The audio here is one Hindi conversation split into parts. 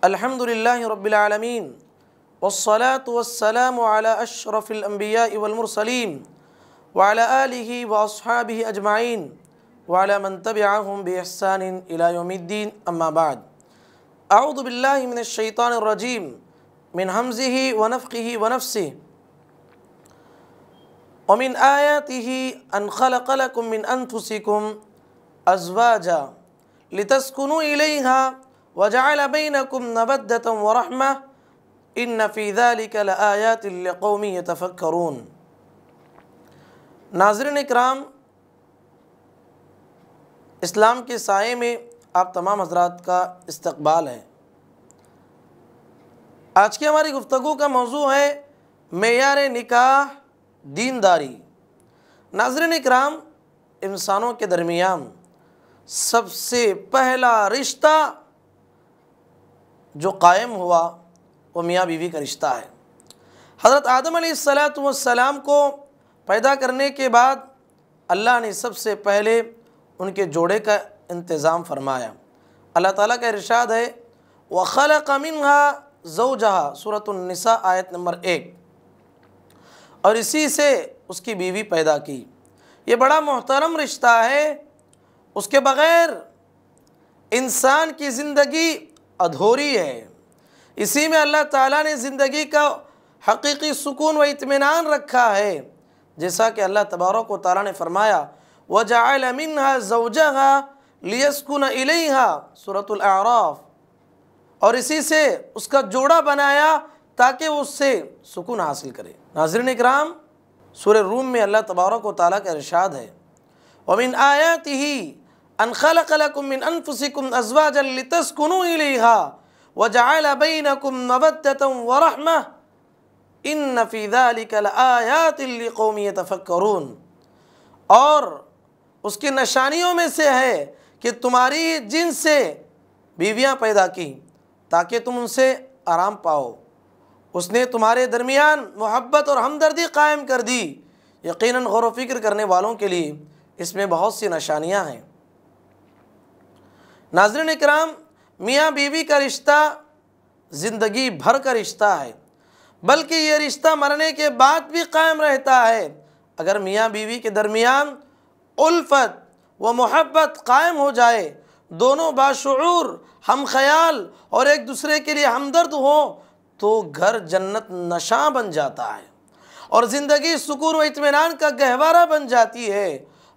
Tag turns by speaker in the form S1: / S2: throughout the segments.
S1: الحمد لله رب العالمين والصلاة والسلام على أشرف الأنبياء والمرسلين وعلى آله وأصحابه أجمعين وعلى من تبعهم بإحسان إلى يوم الدين أما بعد أعوذ بالله من الشيطان الرجيم من همزه ونفقه ونفسه ومن آياته أن خلق لكم من أنفسكم أزواجا لتسكنوا إليها वजाल बैनकुम नबदतम वरहमा इन नफ़ीदालिकौमी तफ़क्रून नाजरन इक्राम इस्लाम के साय में आप तमाम हजरात का इस्तबाल है आज की हमारी गुफ्तु का मौजू है मैार निकाह दीनदारी नाजरन इक्राम इंसानों के दरमियान सबसे पहला रिश्ता जो कायम हुआ वो मियाँ बीवी का रिश्ता है हज़रत आदम सलाम को पैदा करने के बाद अल्लाह ने सबसे पहले उनके जोड़े का इंतज़ाम फरमाया अल्लाह ताला का इरशाद है ख़ल कमिन जो जहा सूरत आयत नंबर एक और इसी से उसकी बीवी पैदा की ये बड़ा मोहतरम रिश्ता है उसके बग़ैर इंसान की ज़िंदगी अधूरी है इसी में अल्लाह ताला ने ज़िंदगी का हकीकी सुकून व इतमान रखा है जैसा कि अल्लाह तबारक ताला ने फरमाया व जायल अमिन जवजहा लियस्कुन इलेहा सूरतुल्आराफ और इसी से उसका जोड़ा बनाया ताकि वो उससे सुकून हासिल करे नाजरन इकराम सूर रूम में अल्लाह तबारक ताला का इरशाद है वमिन आयात ही अनखलकुमिन और उसकी निशानियों में से है कि तुम्हारी जिन से बीवियाँ पैदा की ताकि तुम उनसे आराम पाओ उसने तुम्हारे दरमियान मोहब्बत और हमदर्दी कायम कर दी यकीनन गौर व फिक्र करने वालों के लिए इसमें बहुत सी निशानियाँ हैं नाजरन कराम मियाँ बीवी का रिश्ता ज़िंदगी भर का रिश्ता है बल्कि ये रिश्ता मरने के बाद भी कायम रहता है अगर मियाँ बीवी के दरमियान उल्फत व मोहब्बत कायम हो जाए दोनों बाशूर हम ख्याल और एक दूसरे के लिए हमदर्द हों तो घर जन्नत नशा बन जाता है और ज़िंदगी सुकून व इतमान का गहवारा बन जाती है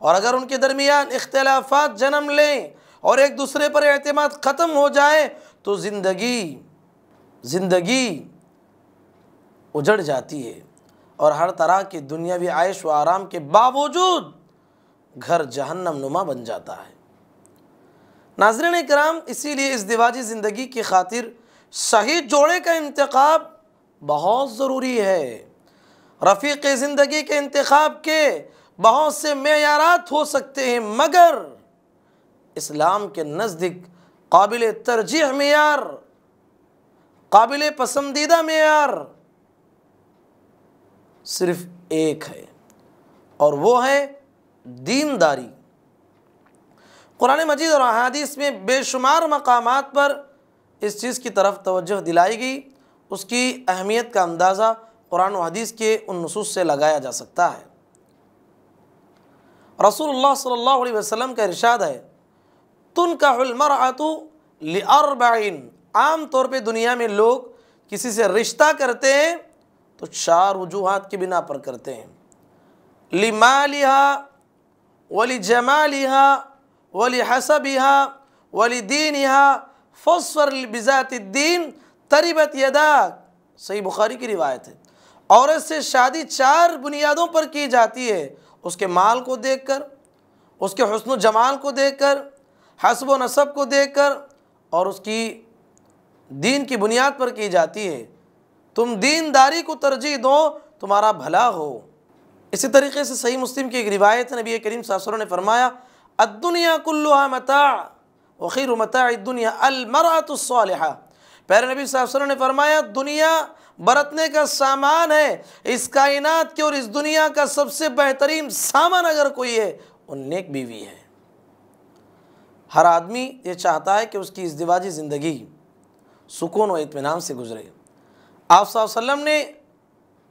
S1: और अगर उनके दरमियान इख्तलाफात जन्म लें और एक दूसरे पर अहतम ख़त्म हो जाए तो ज़िंदगी ज़िंदगी उजड़ जाती है और हर तरह की दुनियावी आयश व आराम के बावजूद घर जहन्नम नुमा बन जाता है नाजरन कराम इसीलिए इस दिवाजी ज़िंदगी की खातिर सही जोड़े का इंतखब बहुत ज़रूरी है के ज़िंदगी के इंतखब के बहुत से मैारात हो सकते हैं मगर इस्लाम के नज़दीक काबिल तरजीह मैार काबिल पसंदीदा मैार सिर्फ एक है और वो है दीनदारी कुरान मजीद और अहादीस में बेशुमार मकाम पर इस चीज़ की तरफ तवज्जो दिलाई गई उसकी अहमियत का अंदाज़ा कुरान हदीस के उन नसूस से लगाया जा सकता है रसूलुल्लाह सल्लल्लाहु अलैहि वसल्लम का इरशाद है तुन का मरातु लरबाइन आम तौर पे दुनिया में लोग किसी से रिश्ता करते हैं तो चार वजूहत के बिना पर करते हैं लिमालिहा वली जमालिहा वली हसबिहा वली दीन यहा फसवर बिजातद्दीन तरीबत यदा सही बुखारी की रिवायत है औरत से शादी चार बुनियादों पर की जाती है उसके माल को देखकर उसके हसन जमाल को देखकर हसब व नसब को देख कर और उसकी दीन की बुनियाद पर की जाती है तुम दीनदारी को तरजीह दो तुम्हारा भला हो इसी तरीके से सही मुस्लिम की एक रिवायत नबी करीम सासरों ने फरमाया अद्दुनिया कुल्लुहा मता वखीर मता दुनिया अलमरातः पैर नबी सासरों ने फरमाया दुनिया बरतने का सामान है इस कायनात के और इस दुनिया का सबसे बेहतरीन सामान अगर कोई है वो नेक बीवी है हर आदमी ये चाहता है कि उसकी इस दिवाजी ज़िंदगी सुकून व इतमान से गुजरे आप वसम ने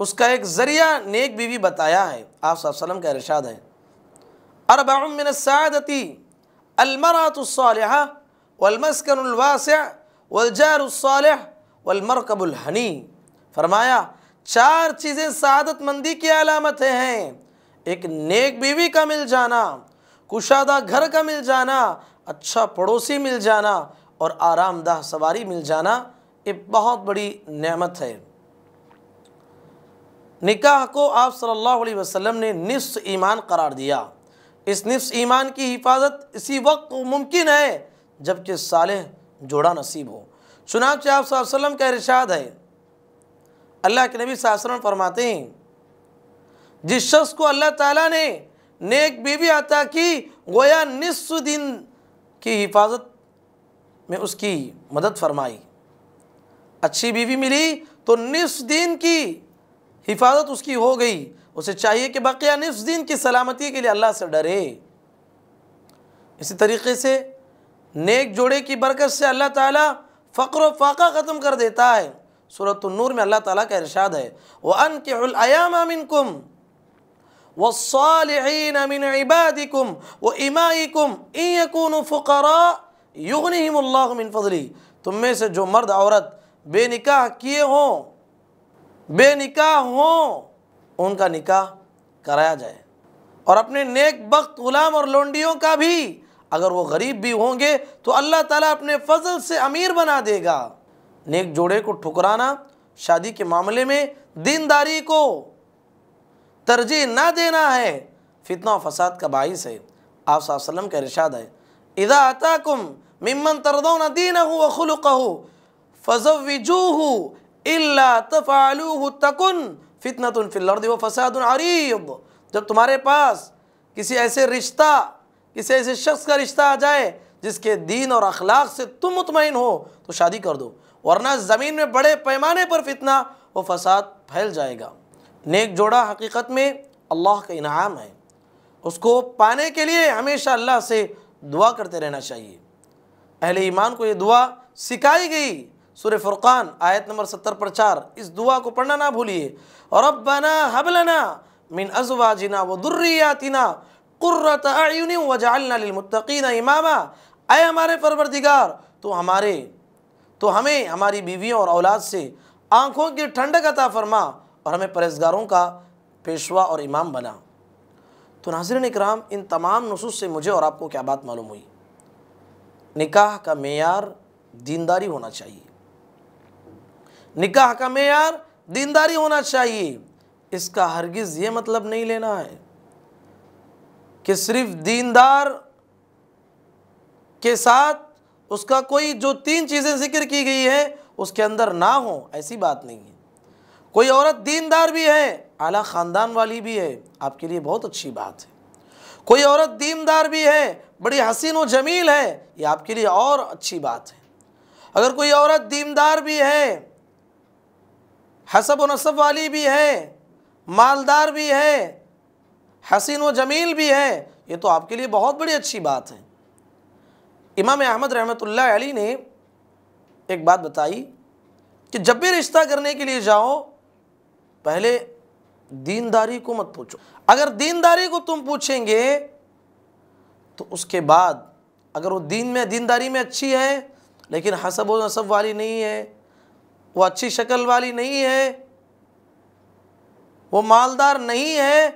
S1: उसका एक ज़रिया नेक बीवी बताया है आप वसम का इरशाद है अरबामिन सादती अलमरातुस्लह वलमस्कनवास फरमाया चार चीज़ें सदतमंदी की अलामतें हैं एक नेक बीवी का मिल जाना कुशादा घर का मिल जाना अच्छा पड़ोसी मिल जाना और आरामदाह सवारी मिल जाना ये बहुत बड़ी नेमत है निकाह को आप सल्लल्लाहु अलैहि वसल्लम ने निस्फ ईमान करार दिया इस निस्फ ईमान की हिफाजत इसी वक्त मुमकिन है जबकि साले जोड़ा नसीब हो चुनाव आप वसल्लम का इरशाद है अल्लाह के नबी सा फरमाते हैं जिस शख्स को अल्लाह ताला ने नेक बीवी अता की गोया निस्फ दिन की हिफाजत में उसकी मदद फरमाई अच्छी बीवी मिली तो निस दिन की हिफाजत उसकी हो गई उसे चाहिए कि बाक़िया निस दिन की सलामती के लिए अल्लाह से डरे इसी तरीके से नेक जोड़े की बरकत से अल्लाह ताला फ़क्र फाका ख़त्म कर देता है सूरत नूर में अल्लाह ताला का इरशाद है वह अन के अयाम कुम वसालिन मिन इबादिकुम व इमाइकुम इन फ़ुकरा युगनहिमुल्लाह मिन फजली तुम में से जो मर्द औरत बेनिकाह किए हों बेनिकाह हों उनका निकाह कराया जाए और अपने नेक वक्त ग़ुलाम और लोंडियों का भी अगर वो गरीब भी होंगे तो अल्लाह ताला अपने फजल से अमीर बना देगा नेक जोड़े को ठुकराना शादी के मामले में दीनदारी को तरजीह ना देना है फितना फसाद का बाइस है आप वसम का इरशाद है इदा अताकुम मिमन तरदौन दीन व खुलक हो फजवजूह इल्ला तफ़ालूह तकुन फितनत फ़िलर्द व फसाद अरीब जब तुम्हारे पास किसी ऐसे रिश्ता किसी ऐसे शख्स का रिश्ता आ जाए जिसके दीन और अखलाक से तुम मुतमिन हो तो शादी कर दो वरना ज़मीन में बड़े पैमाने पर फितना व फसाद फैल जाएगा नेक जोड़ा हकीकत में अल्लाह का इनाम है उसको पाने के लिए हमेशा अल्लाह से दुआ करते रहना चाहिए अहले ईमान को ये दुआ सिखाई गई सुर फुरक़ान आयत नंबर सत्तर पर चार इस दुआ को पढ़ना ना भूलिए और अब बना हबलना मिन अजवा जिना व दुर्रियातिना कुर्रत आयुन वजालनामतकीन इमामा अय हमारे परवरदिगार तो हमारे तो हमें हमारी बीवियों और औलाद से आँखों की ठंडक अता फरमा और हमें परहेजगारों का पेशवा और इमाम बना तो नाजरन इकराम इन तमाम नसूस से मुझे और आपको क्या बात मालूम हुई निकाह का मैार दीनदारी होना चाहिए निकाह का मैार दीनदारी होना चाहिए इसका हरगिज़ ये मतलब नहीं लेना है कि सिर्फ दीनदार के साथ उसका कोई जो तीन चीज़ें जिक्र की गई है उसके अंदर ना हो ऐसी बात नहीं है कोई औरत दीनदार भी है आला ख़ानदान वाली भी है आपके लिए बहुत अच्छी बात है कोई औरत दीनदार भी है बड़ी हसीन व जमील है ये आपके लिए और अच्छी बात है अगर कोई औरत दीनदार भी है हसब व नसब वाली भी है मालदार भी है हसीन व जमील भी है ये तो आपके लिए बहुत बड़ी अच्छी बात है इमाम अहमद रहमतुल्लाह अली ने एक बात बताई कि जब भी रिश्ता करने के लिए जाओ पहले दीनदारी को मत पूछो अगर दीनदारी को तुम पूछेंगे तो उसके बाद अगर वो दीन में दीनदारी में अच्छी है लेकिन हसब व नसब वाली नहीं है वो अच्छी शक्ल वाली नहीं है वो मालदार नहीं है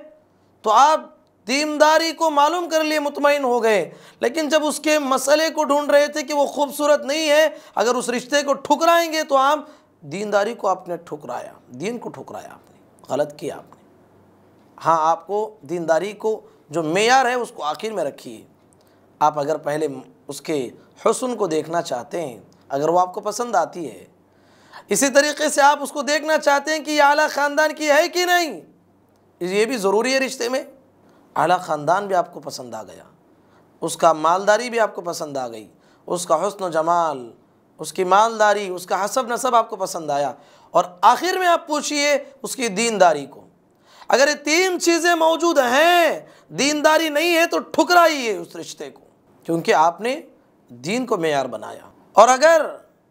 S1: तो आप दीनदारी को मालूम कर लिए मुतमिन हो गए लेकिन जब उसके मसले को ढूंढ रहे थे कि वो खूबसूरत नहीं है अगर उस रिश्ते को ठुकराएंगे तो आप दीनदारी को आपने ठुकराया दीन को ठुकराया आपने गलत किया आपने हाँ आपको दीनदारी को जो मेयार है उसको आखिर में रखिए आप अगर पहले उसके हसन को देखना चाहते हैं अगर वो आपको पसंद आती है इसी तरीके से आप उसको देखना चाहते हैं कि ये आला ख़ानदान की है कि नहीं ये भी ज़रूरी है रिश्ते में आला ख़ानदान भी आपको पसंद आ गया उसका मालदारी भी आपको पसंद आ गई उसका हसन व जमाल उसकी मालदारी उसका हसब नसब आपको पसंद आया और आखिर में आप पूछिए उसकी दीनदारी को अगर ये तीन चीज़ें मौजूद हैं दीनदारी नहीं है तो ठुकराइए उस रिश्ते को क्योंकि आपने दीन को मैार बनाया और अगर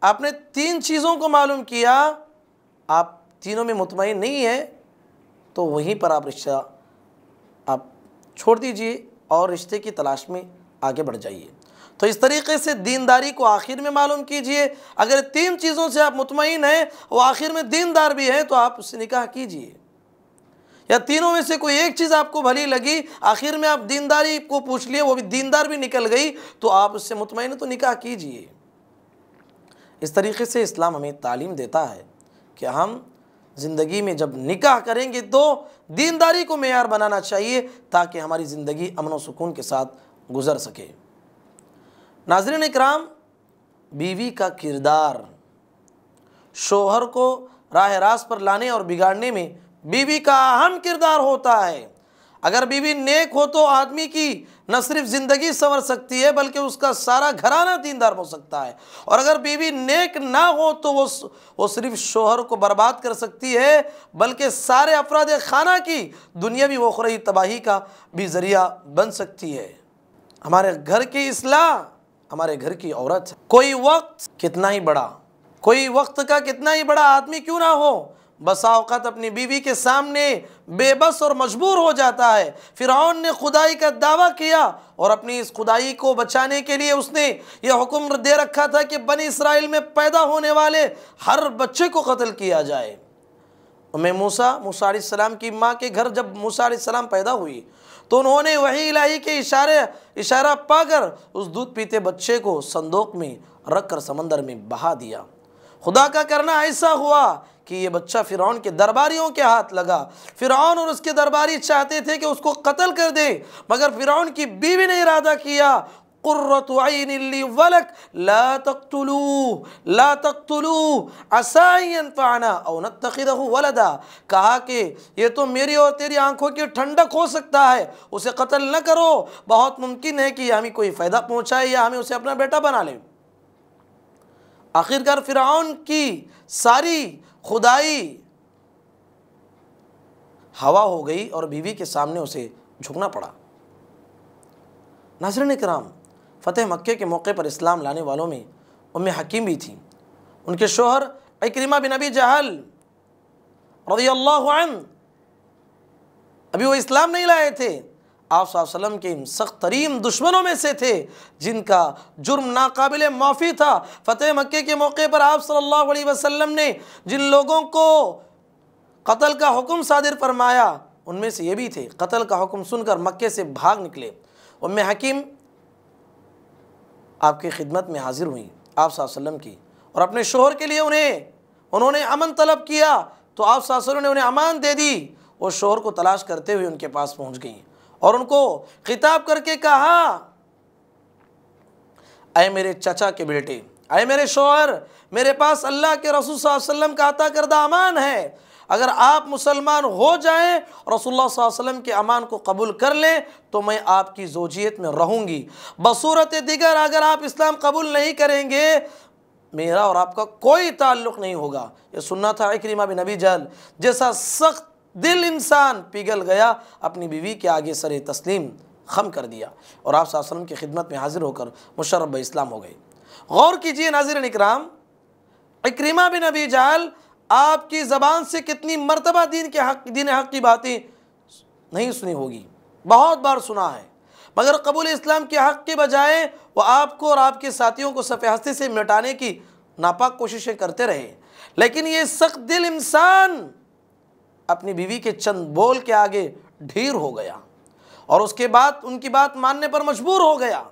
S1: आपने तीन चीज़ों को मालूम किया आप तीनों में मुतमिन नहीं है तो वहीं पर आप रिश्ता आप छोड़ दीजिए और रिश्ते की तलाश में आगे बढ़ जाइए तो इस तरीके से दीनदारी को आखिर में मालूम कीजिए अगर तीन चीज़ों से आप मुतमिन हैं और आखिर में दीनदार भी हैं तो आप उससे निकाह कीजिए या तीनों में से कोई एक चीज़ आपको भली लगी आखिर में आप दीनदारी को पूछ लिए वो भी दीनदार भी निकल गई तो आप उससे मुतमिन तो निकाह कीजिए इस तरीके से इस्लाम हमें तालीम देता है कि हम ज़िंदगी में जब निकाह करेंगे तो दीनदारी को मैार बनाना चाहिए ताकि हमारी ज़िंदगी अमन व सुकून के साथ गुजर सके नाजरन कराम बीवी का किरदार शोहर को राह रास पर लाने और बिगाड़ने में बीवी का अहम किरदार होता है अगर बीवी नेक हो तो आदमी की न सिर्फ ज़िंदगी संवर सकती है बल्कि उसका सारा घराना दीनदार हो सकता है और अगर बीवी नेक ना हो तो वो वो सिर्फ शोहर को बर्बाद कर सकती है बल्कि सारे अफराद खाना की दुनिया भी वखरही तबाही का भी ज़रिया बन सकती है हमारे घर की असलाह हमारे घर की औरत कोई वक्त कितना ही बड़ा कोई वक्त का कितना ही बड़ा आदमी क्यों ना हो बसा अपनी बीवी के सामने बेबस और मजबूर हो जाता है फिरौन ने खुदाई का दावा किया और अपनी इस खुदाई को बचाने के लिए उसने यह हुक्म दे रखा था कि बनी इसराइल में पैदा होने वाले हर बच्चे को कत्ल किया जाए उमें मूसा मूसा सलाम की माँ के घर जब मूसा सलाम पैदा हुई तो उन्होंने वही इलाही के इशारे इशारा पाकर उस दूध पीते बच्चे को संदोक में रख कर समंदर में बहा दिया खुदा का करना ऐसा हुआ कि ये बच्चा फ़िरौन के दरबारियों के हाथ लगा फ़िरौन और उसके दरबारी चाहते थे कि उसको कत्ल कर दे मगर फ़िरौन की बीवी ने इरादा किया कहा कि ये तो मेरी और तेरी आंखों की ठंडक हो सकता है उसे कत्ल न करो बहुत मुमकिन है कि हमें कोई फ़ायदा पहुंचाए या हमें उसे अपना बेटा बना ले आखिरकार फिरौन की सारी खुदाई हवा हो गई और बीवी के सामने उसे झुकना पड़ा नाजरन कराम फ़तेह मक्के के मौके पर इस्लाम लाने वालों में उम हकीम भी थी उनके शोहर इक्रिमा बिन अबी जहल रजी अभी वो इस्लाम नहीं लाए थे आप वसल्लम के सख्त तरीन दुश्मनों में से थे जिनका जुर्म नाकबिल माफ़ी था फ़तेह मक्के के मौके पर आप सल्लल्लाहु अलैहि वसल्लम ने जिन लोगों को कत्ल का हुक्म सादिर फरमाया उनमें से ये भी थे कत्ल का हुक्म सुनकर मक्के से भाग निकले उम हकीम आपकी खिदमत में हाजिर हुई आप वसल्लम की और अपने शोहर के लिए उन्हें उन्होंने अमन तलब किया तो आप वसल्लम ने उन्हें अमान दे दी और शोहर को तलाश करते हुए उनके पास पहुंच गई और उनको खिताब करके कहा आए मेरे चचा के बेटे आए मेरे शोहर मेरे पास अल्लाह के रसूल वसल्लम का अता करदा अमान है अगर आप मुसलमान हो जाएं रसोल्ला वसम के अमान को कबूल कर लें तो मैं आपकी जोजियत में रहूँगी बसूरत दिगर अगर आप इस्लाम कबूल नहीं करेंगे मेरा और आपका कोई ताल्लुक नहीं होगा ये सुनना था इक्रीमा बिन नबी जल जैसा सख्त दिल इंसान पिघल गया अपनी बीवी के आगे सर तस्लीम खम कर दिया और आप वसलम की खिदमत में हाजिर होकर मुशरब इस्लाम हो गए गौर कीजिए नाजिर इकराम इक्रीमा बिन नबी जाल आपकी ज़बान से कितनी मरतबा दीन के हक दीन हक की बातें नहीं सुनी होगी बहुत बार सुना है मगर कबूल इस्लाम के हक के बजाय वो आपको और आपके साथियों को सफ़हस्ती से मिटाने की नापाक कोशिशें करते रहे लेकिन ये सख्त दिल इंसान अपनी बीवी के चंद बोल के आगे ढीर हो गया और उसके बाद उनकी बात मानने पर मजबूर हो गया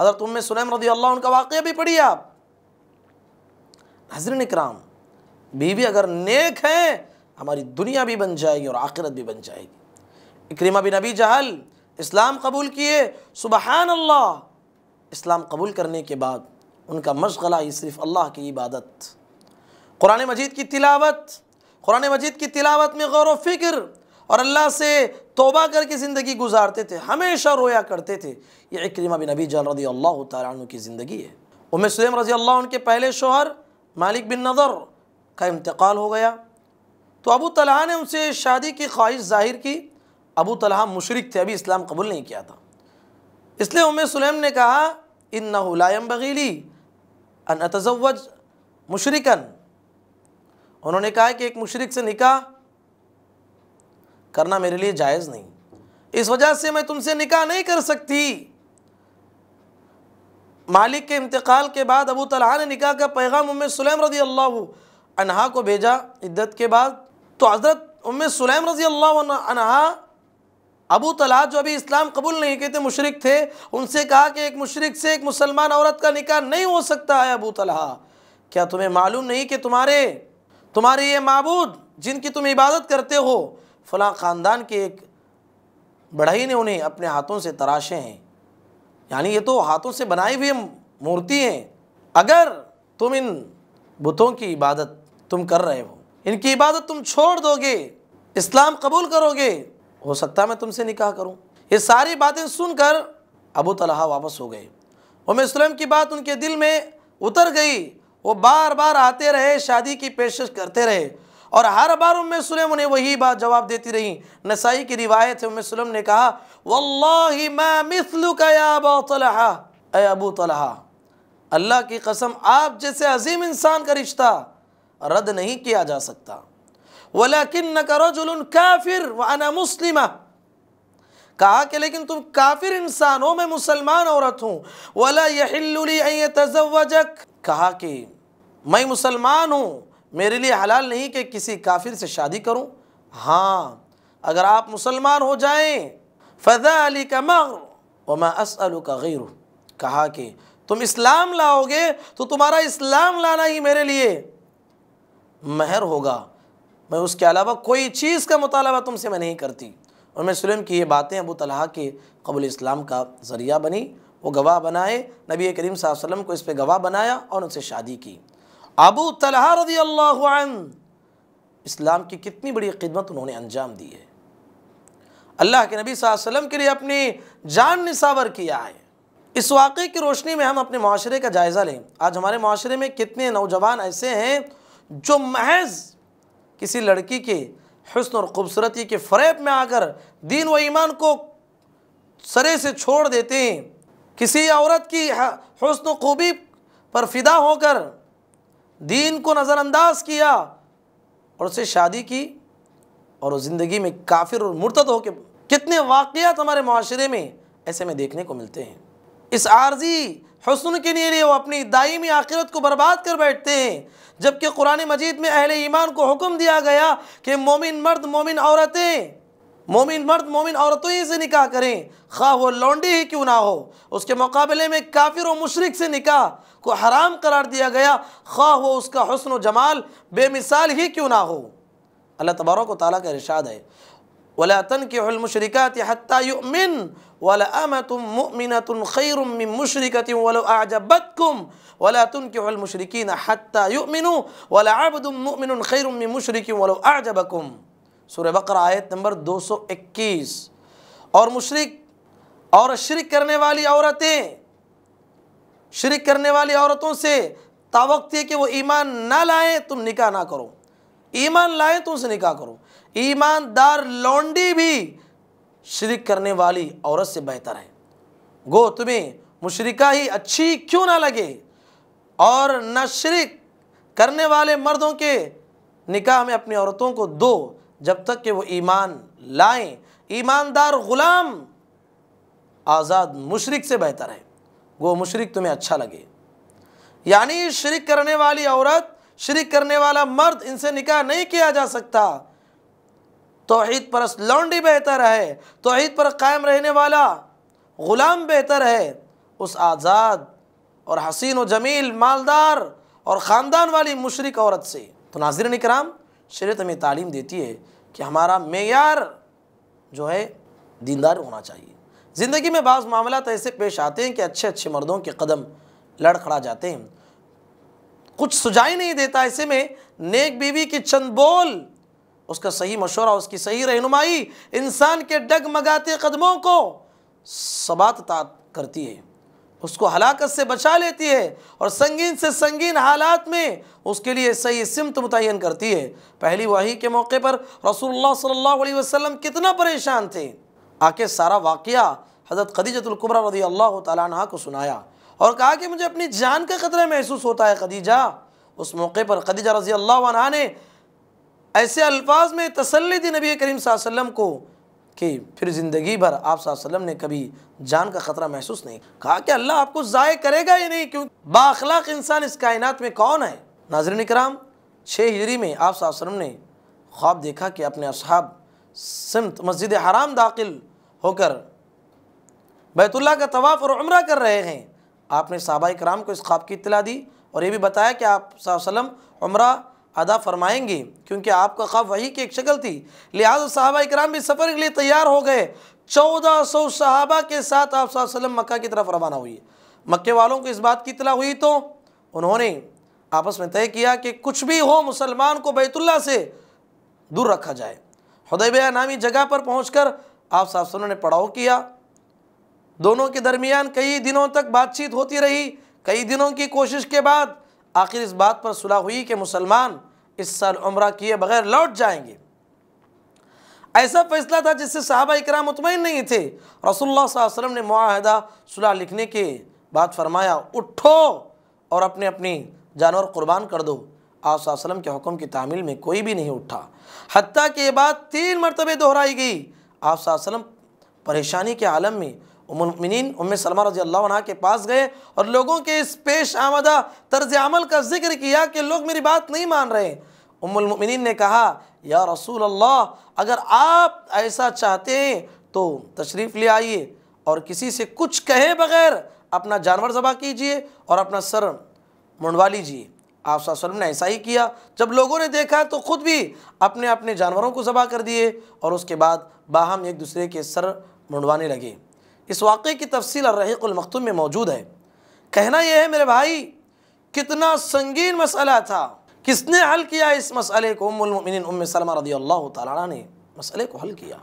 S1: हज़रत उम सुनैम रदी अल्लाह उनका वाक़ भी पढ़िए आप हजरन कराम बीवी अगर नेक है हमारी दुनिया भी बन जाएगी और आखिरत भी बन जाएगी इक्रीमा बिन अबी जहल इस्लाम कबूल किए सुबहान अल्लाह इस्लाम कबूल करने के बाद उनका मशगला ही सिर्फ अल्लाह की इबादत कुरान मजीद की तिलावत कुरान मजीद की तिलावत में गौर फिक्र और अल्लाह से तोबा करके ज़िंदगी गुजारते थे हमेशा रोया करते थे ये इक्रीमा बिन अबी जल रज़ी अल्लाह तु की ज़िंदगी है उम सलेम रज़ी अल्लाह उनके पहले शोहर मालिक बिन नज़र का इंतकाल हो गया तो अबू तलहा ने उनसे शादी की ख्वाहिश जाहिर की अबू तलहा मुशरक थे अभी इस्लाम कबूल नहीं किया था इसलिए उम सुलेम ने कहा इन नलायम बगीली अन तजवज मुशरकन उन्होंने कहा कि एक मुशरक से निकाह करना मेरे लिए जायज़ नहीं इस वजह से मैं तुमसे निकाह नहीं कर सकती मालिक के इंतकाल के बाद अबू तलहा ने निकाह का पैगाम उम सुलेम रदी अल्लाह अनहा को भेजा इद्दत के बाद तो हज़रत उम सुलैम रज़ी अल्लाह अनहा अबू तलहा जो अभी इस्लाम कबूल नहीं किए थे मुशरक थे उनसे कहा कि एक मुशरक से एक मुसलमान औरत का निकाह नहीं हो सकता है अबू तलहा क्या तुम्हें मालूम नहीं कि तुम्हारे तुम्हारे ये मबूद जिनकी तुम इबादत करते हो फला ख़ानदान के एक बढ़ई ने उन्हें अपने हाथों से तराशे हैं यानी ये तो हाथों से बनाई हुई मूर्ति हैं अगर तुम इन बुतों की इबादत तुम कर रहे हो इनकी इबादत तुम छोड़ दोगे इस्लाम कबूल करोगे हो सकता है मैं तुमसे निकाह करूँ ये सारी बातें सुनकर अबू तलहा वापस हो गए उम की बात उनके दिल में उतर गई वो बार बार आते रहे शादी की पेशकश करते रहे और हर बार उम सलेम उन्हें वही बात जवाब देती रही नसाई की रिवायत है उम ने कहा वल्लाही मैं अबू तलहा अबू तलहा अल्लाह की कसम आप जैसे अजीम इंसान का रिश्ता रद्द नहीं किया जा सकता वलाकिन न करो जुलून काफिर वाना मुस्लिम कहा कि लेकिन तुम काफिर इंसान हो मैं मुसलमान औरत हूँ वला तजवजक कहा कि मैं मुसलमान हूँ मेरे लिए हलाल नहीं कि किसी काफिर से शादी करूँ हाँ अगर आप मुसलमान हो जाएं फजा अली का मग वमा असल का कहा कि तुम इस्लाम लाओगे तो तुम्हारा इस्लाम लाना ही मेरे लिए महर होगा मैं उसके अलावा कोई चीज़ का मुतालबा तुमसे मैं नहीं करती और मैं सुलेम की ये बातें अबू तलहा के कबूल इस्लाम का ज़रिया बनी वो गवाह बनाए नबी करीम वसल्लम को इस पर गवाह बनाया और उनसे शादी की अबू तलहा रजी अल्लाह इस्लाम की कितनी बड़ी खिदमत उन्होंने अंजाम दी है अल्लाह के नबी वसल्लम के लिए अपनी जान निसावर किया है इस वाक़े की रोशनी में हम अपने माशरे का जायज़ा लें आज हमारे माशरे में कितने नौजवान ऐसे हैं जो महज किसी लड़की के हसन और ख़ूबसूरती के फरेब में आकर दीन व ईमान को सरे से छोड़ देते हैं किसी औरत की हसन खूबी पर फिदा होकर दीन को नज़रअंदाज किया और उसे शादी की और ज़िंदगी में काफिर और मुर्तद होकर कितने वाक़ हमारे माशरे में ऐसे में देखने को मिलते हैं इस आर्जी हसन के लिए वो अपनी दायमी आखिरत को बर्बाद कर बैठते हैं जबकि कुरान मजीद में अहले ईमान को हुक्म दिया गया कि मोमिन मर्द मोमिन औरतें मोमिन मर्द मोमिन औरतों ही से निकाह करें खा वो लौंडी ही क्यों ना हो उसके मुकाबले में काफिर व मुशरक से निकाह को हराम करार दिया गया खा वो उसका हसन व जमाल बेमिसाल ही क्यों ना हो अल्लाह तबारक ताली का इरशाद है वलातन के मुशरक़ात हत्ता युमिन वला अमतुम मुमिनतुन खैरुम मिन मुशरिकतिन वला अजबतकुम वला तुनकिहुल मुशरिकिन हत्ता युमिनु वला अब्दुम मुमिनुन खैरुम मिन 221 और मुशरिक और शर्क करने वाली औरतें शर्क करने वाली औरतों से तावक्त है कि वो ईमान ना लाए तुम निकाह ना करो ईमान लाए तुम उनसे निकाह करो ईमानदार लौंडी भी शिरक करने वाली औरत से बेहतर है गो तुम्हें मुशरिका ही अच्छी क्यों ना लगे और न शर्क करने वाले मर्दों के निकाह में अपनी औरतों को दो जब तक कि वो ईमान लाएं ईमानदार ग़ुलाम आज़ाद मुशरक से बेहतर है वो मुशरक तुम्हें अच्छा लगे यानी शर्क करने वाली औरत शर्क करने वाला मर्द इनसे निकाह नहीं किया जा सकता तोहद परस्त लौंडी बेहतर है तोहद पर कायम रहने वाला ग़ुलाम बेहतर है उस आज़ाद और हसीन व जमील मालदार और ख़ानदान वाली मशरक औरत से तो नाजिर कराम शरीत हमें तालीम देती है कि हमारा मैार जो है दीनदार होना चाहिए ज़िंदगी में बाज़ मामला ऐसे पेश आते हैं कि अच्छे अच्छे मर्दों के कदम लड़खड़ा जाते हैं कुछ सुझाई नहीं देता ऐसे में नेक बीवी की चंद बोल उसका सही मशवरा उसकी सही रहनुमाई इंसान के डगमगाते कदमों को सबात तात करती है उसको हलाकत से बचा लेती है और संगीन से संगीन हालात में उसके लिए सही सिमत मुतन करती है पहली वही के मौके पर रसूलुल्लाह सल्लल्लाहु अलैहि वसल्लम कितना परेशान थे आके सारा वाक़ हज़रत खदीजतुल्कुबरा रदी अल्लाह तह को सुनाया और कहा कि मुझे अपनी जान का खतरा महसूस होता है खदीजा उस मौके पर खदीजा रजी अल्लाह ने ऐसे अल्फाज में तसल्ली दी नबी करीम वसल्लम को कि फिर ज़िंदगी भर आप वसल्लम ने कभी जान का ख़तरा महसूस नहीं कहा कि अल्लाह आपको ज़ाय करेगा या नहीं क्यों बाखलाक इंसान इस कायनात में कौन है नाजरन कराम छः हिजरी में आप वसल्लम ने ख्वाब देखा कि अपने अब सिमत मस्जिद हराम दाखिल होकर बैतुल्ला का तवाफ़ और उम्र कर रहे हैं आपने साबा कराम को इस ख्वाब की इतला दी और ये भी बताया कि आप वसल्लम उम्र अदा फरमाएंगे क्योंकि आपका ख्वाब वही की एक शक्ल थी लिहाजा साहबा इक्राम भी सफ़र के लिए तैयार हो गए चौदह सौ सहाबा के साथ आप वसल्लम मक्का की तरफ रवाना हुई मक्के वालों को इस बात की इतला हुई तो उन्होंने आपस में तय किया कि कुछ भी हो मुसलमान को बैतुल्ला से दूर रखा जाए हदयबिया नामी जगह पर पहुँच कर आप साहब ने पड़ाव किया दोनों के दरमियान कई दिनों तक बातचीत होती रही कई दिनों की कोशिश के बाद आखिर इस बात पर सुलह हुई कि मुसलमान इस साल उम्र किए बगैर लौट जाएंगे ऐसा फैसला था जिससे साहबा इकराम मुतमिन नहीं थे रसोल्ला वसलम ने माहदा सुलह लिखने के बाद फरमाया उठो और अपने अपनी जानवर कुर्बान कर दो आप वसलम के हुक्म की तामील में कोई भी नहीं उठा हती कि ये बात तीन मरतबे दोहराई गई आप परेशानी के आलम में उमिन उम सलमा रजी अल्लाह के पास गए और लोगों के इस पेश आमदा तर्ज अमल का जिक्र किया कि लोग मेरी बात नहीं मान रहे उमिन ने कहा या रसूल अल्लाह अगर आप ऐसा चाहते हैं तो तशरीफ़ ले आइए और किसी से कुछ कहे बगैर अपना जानवर जबा कीजिए और अपना सर मुंडवा लीजिए आप ने ऐसा ही किया जब लोगों ने देखा तो ख़ुद भी अपने अपने जानवरों को जबा कर दिए और उसके बाद बाहम एक दूसरे के सर मुंडवाने लगे इस वाक़े की तफसील रहीक़ुलमखतूम में मौजूद है कहना यह है मेरे भाई कितना संगीन मसला था किसने हल किया इस मसले को उम्मिन उम सलमा अल्लाह ने मसले को हल किया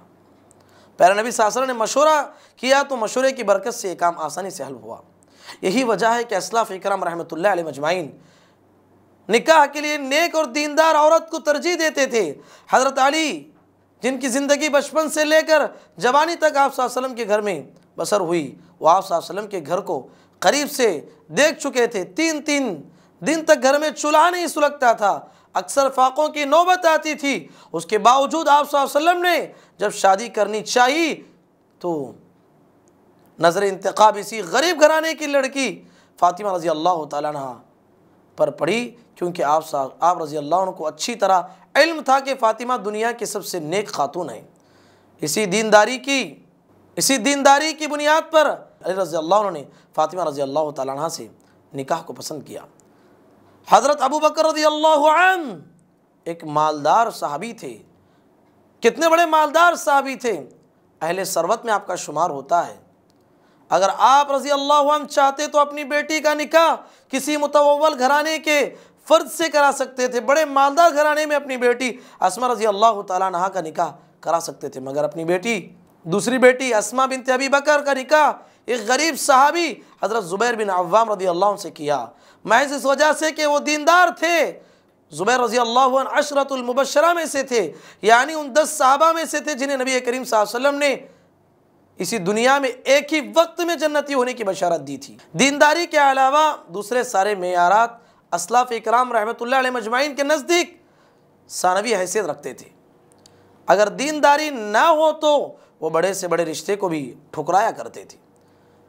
S1: पैर नबी सासरा ने मशवरा किया तो मशवरे की बरकत से ये काम आसानी से हल हुआ यही वजह है कि असलाफ इक्राम रहमत मजमाइन निकाह के लिए नेक और दीनदार औरत को तरजीह देते थे हज़रत अली जिनकी ज़िंदगी बचपन से लेकर जवानी तक आप के घर में बसर हुई वो आप के घर को करीब से देख चुके थे तीन तीन दिन तक घर में चूल्हा नहीं सुलगता था अक्सर फाकों की नौबत आती थी उसके बावजूद आप वसल्लम ने जब शादी करनी चाहिए तो नज़र इंतकाब इसी गरीब घराने की लड़की फ़ातिमा रज़ी अल्लाह तहा पर पढ़ी क्योंकि आप आप रज़ी अल्लाह को अच्छी तरह इल्म था कि फ़ातिमा दुनिया की सबसे नेक खातून है इसी दीनदारी की इसी दीनदारी की बुनियाद पर अली रज़ी अल्लाह उन्होंने फ़ातिमा रज़ी अल्लाह तह से निकाह को पसंद किया हज़रत अबू बकर रज़ी अल्लाह एक मालदार साहबी थे कितने बड़े मालदार साहबी थे अहले सरवत में आपका शुमार होता है अगर आप रज़ी अल्लाह चाहते तो अपनी बेटी का निकाह किसी मुतवल घराने के फ़र्ज से करा सकते थे बड़े मालदार घराने में अपनी बेटी असमा रज़ी अल्लाह तह का निकाह करा सकते थे मगर अपनी बेटी दूसरी बेटी असमा बिन तबी बकर का निकाह एक गरीब सहाबी हज़रत ज़ुबैर बिन अवाम रजी अल्लाह से किया महज इस वजह से कि वो दीनदार थे ज़ुबैर रजी अल्लाह अशरतुलमबशरा में से थे यानी उन दस साहबा में से थे जिन्हें नबी करीम वसल्लम ने इसी दुनिया में एक ही वक्त में जन्नती होने की बशारत दी थी दीनदारी के अलावा दूसरे सारे मैारात असलाफ इकराम रहमत मजमाइन के नज़दीक सानवी हैसियत रखते थे अगर दीनदारी ना हो तो वो बड़े से बड़े रिश्ते को भी ठुकराया करते थे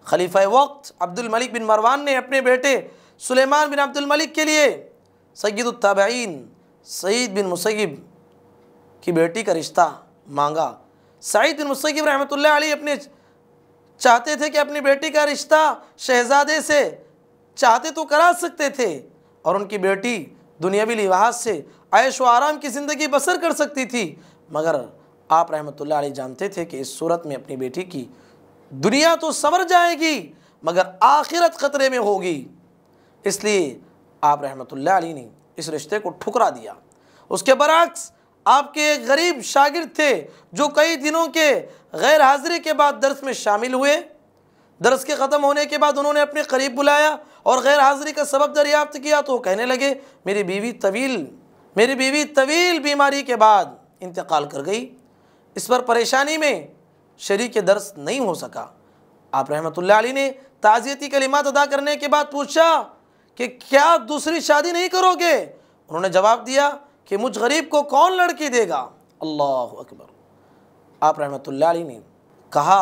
S1: खलीफा वक्त अब्दुल मलिक बिन मरवान ने अपने बेटे सुलेमान बिन अब्दुल मलिक के लिए सैदुलतबैन सईद बिन मुसैब की बेटी का रिश्ता मांगा सईद बिन मुसैब रहमत आली अपने चाहते थे कि अपनी बेटी का रिश्ता शहजादे से चाहते तो करा सकते थे और उनकी बेटी दुनियावी लिहाज से ऐश आराम की ज़िंदगी बसर कर सकती थी मगर आप रहमतुल्लाह अलैह जानते थे कि इस सूरत में अपनी बेटी की दुनिया तो सवर जाएगी मगर आखिरत ख़तरे में होगी इसलिए आप रहमतुल्लाह अलैह ने इस रिश्ते को ठुकरा दिया उसके बरक्स आपके एक गरीब शागिर्द थे जो कई दिनों के गैर हाजिरी के बाद दर्स में शामिल हुए दर्स के ख़त्म होने के बाद उन्होंने अपने करीब बुलाया और गैर हाजिरी का सबब दरियाफ्त किया तो कहने लगे मेरी बीवी तवील मेरी बीवी तवील बीमारी के बाद इंतकाल कर गई इस पर परेशानी में शरीक दर्स नहीं हो सका आप रहमत अली ने ताज़ियती कलिमात अदा करने के बाद पूछा कि क्या दूसरी शादी नहीं करोगे उन्होंने जवाब दिया कि मुझ गरीब को कौन लड़की देगा अल्लाह अकबर आप रहमत अली ने कहा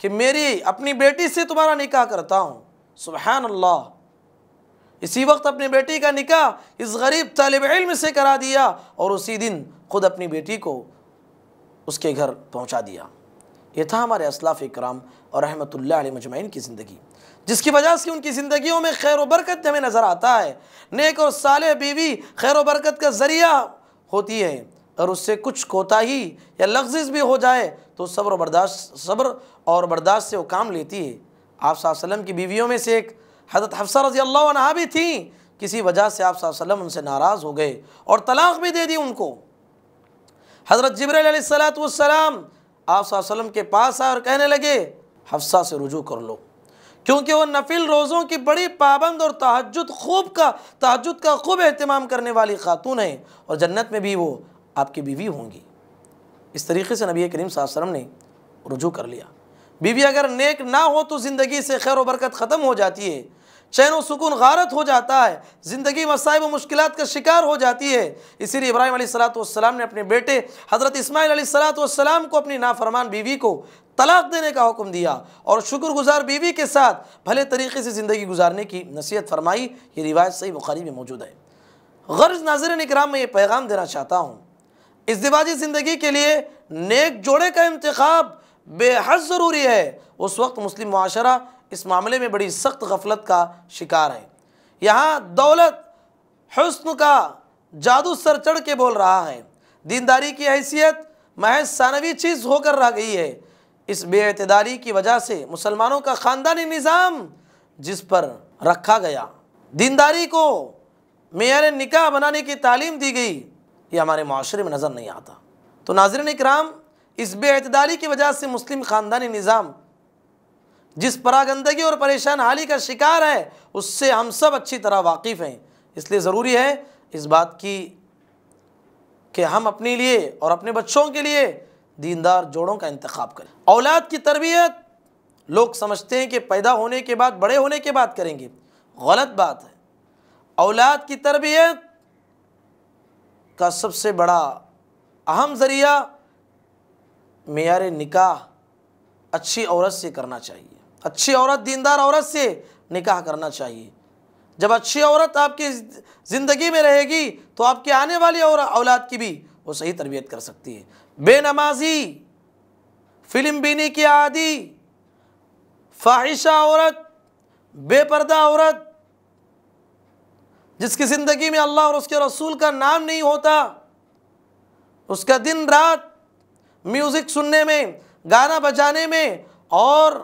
S1: कि मेरी अपनी बेटी से तुम्हारा निकाह करता हूँ सुबहान अल्लाह इसी वक्त अपनी बेटी का निकाह इस गरीब तालब इल्म से करा दिया और उसी दिन खुद अपनी बेटी को उसके घर पहुँचा दिया ये था हमारे असलाफ़ इक्राम और रहमत मजमैन की ज़िंदगी जिसकी वजह से उनकी ज़िंदगियों में खैर बरकत हमें नज़र आता है नेक और साल बीवी खैर बरकत का ज़रिया होती है और उससे कुछ कोताही या लफ्ज़ भी हो जाए तो सब्र बर्दाश्त सब्र और बर्दाश्त से वो काम लेती है आप वसम की बीवियों में से एक हज़रत हफ्सा रजी अल्लाह भी थी किसी वजह से आप वसम उनसे नाराज़ हो गए और तलाक़ भी दे दी उनको हज़रत जबरसलाम आप वसम के पास आए और कहने लगे हफ्सा से रुजू कर लो क्योंकि वह नफिल रोज़ों की बड़ी पाबंद और तहजद खूब का तहजद का खूब अहतमाम करने वाली खातून है और जन्नत में भी वो आपकी बीवी होंगी इस तरीके से नबी करीम वसम ने रुजू कर लिया बीवी अगर नेक ना हो तो ज़िंदगी से खैर वरकत ख़त्म हो जाती है चैन व सुकून गारत हो जाता है ज़िंदगी मसाइब व मुश्किल का शिकार हो जाती है इसीलिए इब्राहिम सलातम ने अपने बेटे हज़रत इसमाईल सलातम को अपनी नाफरमान बीवी को तलाक देने का हुक्म दिया और शुक्रगुजार बीवी के साथ भले तरीके से ज़िंदगी गुजारने की नसीहत फरमाई ये रिवायत सही बुखारी में मौजूद है गर्ज नाजर निकराम में ये पैगाम देना चाहता हूँ इस दिवाजी ज़िंदगी के लिए नेक जोड़े का इंतखब बेहद ज़रूरी है उस वक्त मुस्लिम माशरा इस मामले में बड़ी सख्त गफलत का शिकार है यहाँ दौलत हस्न का जादू सर चढ़ के बोल रहा है दीनदारी की हैसियत महज सानवी चीज़ होकर रह गई है इस बेअतदारी की वजह से मुसलमानों का ख़ानदानी निज़ाम जिस पर रखा गया दीनदारी को मैार निकाह बनाने की तालीम दी गई ये हमारे माशरे में नज़र नहीं आता तो नाजरन कराम इस बेअतदारी की वजह से मुस्लिम ख़ानदानी निज़ाम जिस परागंदगी और परेशान हाली का शिकार है उससे हम सब अच्छी तरह वाकिफ़ हैं इसलिए ज़रूरी है इस बात की कि हम अपने लिए और अपने बच्चों के लिए दीनदार जोड़ों का इंतखब करें औलाद की तरबियत लोग समझते हैं कि पैदा होने के बाद बड़े होने के बाद करेंगे गलत बात है औलाद की तरबियत का सबसे बड़ा अहम ज़रिया मैार निकाह अच्छी औरत से करना चाहिए अच्छी औरत दीनदार औरत से निकाह करना चाहिए जब अच्छी औरत आपकी ज़िंदगी में रहेगी तो आपके आने वाली और औलाद की भी वो सही तरबियत कर सकती है बेनमाजी फिल्म बीनी की आदि फाहिशा औरत बेपर्दा औरत जिसकी ज़िंदगी में अल्लाह और उसके रसूल का नाम नहीं होता उसका दिन रात म्यूज़िक सुनने में गाना बजाने में और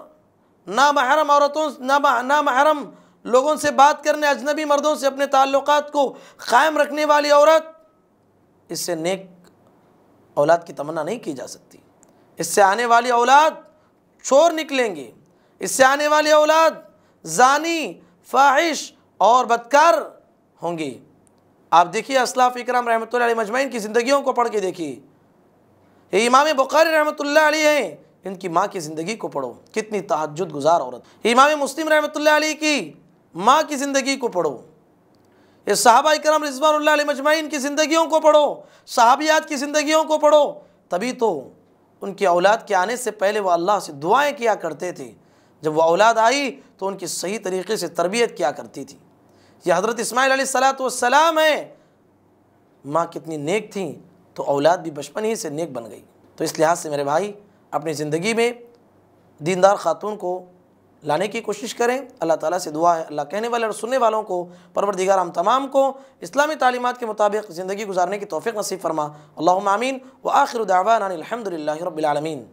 S1: ना महरम औरतों ना ना महरम लोगों से बात करने अजनबी मर्दों से अपने ताल्लुक़ को कायम रखने वाली औरत इससे नेक औलाद की तमन्ना नहीं की जा सकती इससे आने वाली औलाद चोर निकलेंगे इससे आने वाली औलाद जानी फाहिश और बदकार होंगी आप देखिए असलाफ इकराम रहमत मजमैन की ज़िंदगियों को पढ़ के देखिए ये इमाम बुखारी रहमत हैं इनकी माँ की ज़िंदगी को पढ़ो कितनी तहजद गुजार औरत इमाम मुस्लिम रहमत की माँ की ज़िंदगी को पढ़ो ये साहबा करम रिजवा मजमाइन की ज़िंदगी को पढ़ो साहबियात की ज़िंदगी को पढ़ो तभी तो उनकी औलाद के आने से पहले वह अल्लाह से दुआएँ किया करते थे जब वह औलाद आई तो उनकी सही तरीके से तरबियत किया करती थी यह हज़रत इसमाईल सलाम है माँ कितनी नेक थी तो औलाद भी बचपन ही से नेक बन गई तो इस लिहाज से मेरे भाई अपनी ज़िंदगी में दीनदार ख़ातून को लाने की कोशिश करें अल्लाह ताला से दुआ है अल्लाह कहने वाले और सुनने वालों को परवरदिगार हम तमाम को इस्लामी तालीमत के मुताबिक ज़िंदगी गुजारने की तोफ़ी नसीब फरमा अल्लाह आमीन व आखिर दावान अलहमदिल्ला रबालमीन